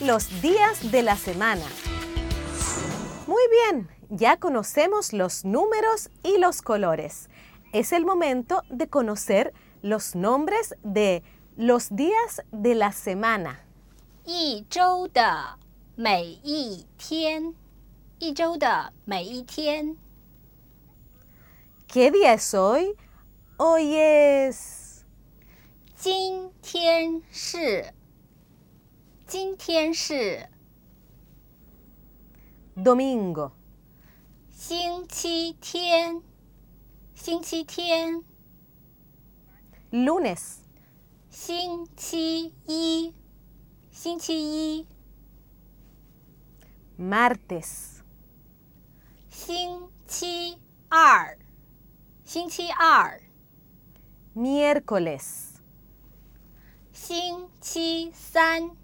los días de la semana. Muy bien, ya conocemos los números y los colores. Es el momento de conocer los nombres de los días de la semana. ¿Qué día es hoy? Hoy es 今天是 Domingo，星期天，星期天。Lunes，星期一，星期一。Martes，星期二，星期二。Miércoles，星期三。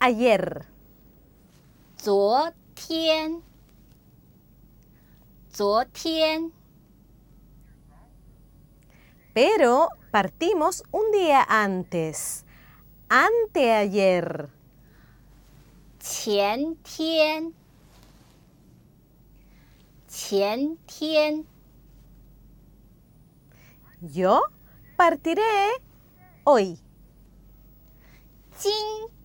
ayer. Pero partimos un día antes. Anteayer. YO partiré hoy.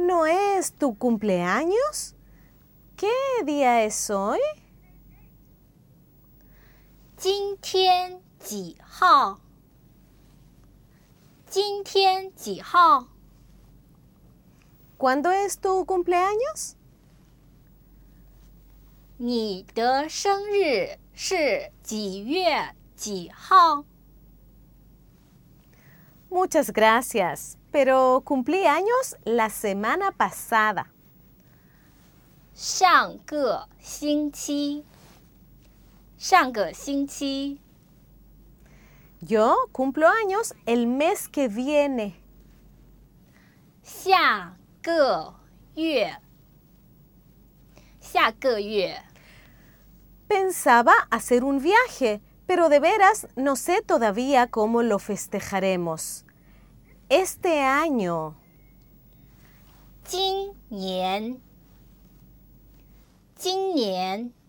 ¿No es tu cumpleaños? ¿Qué día es hoy? ¿Cuándo es tu cumpleaños? 你的生日是几月几号？Muchas gracias, pero cumplí años la semana pasada. Yo cumplo años el mes que viene. Pensaba hacer un viaje, pero de veras no sé todavía cómo lo festejaremos. Este año. Jin Yen.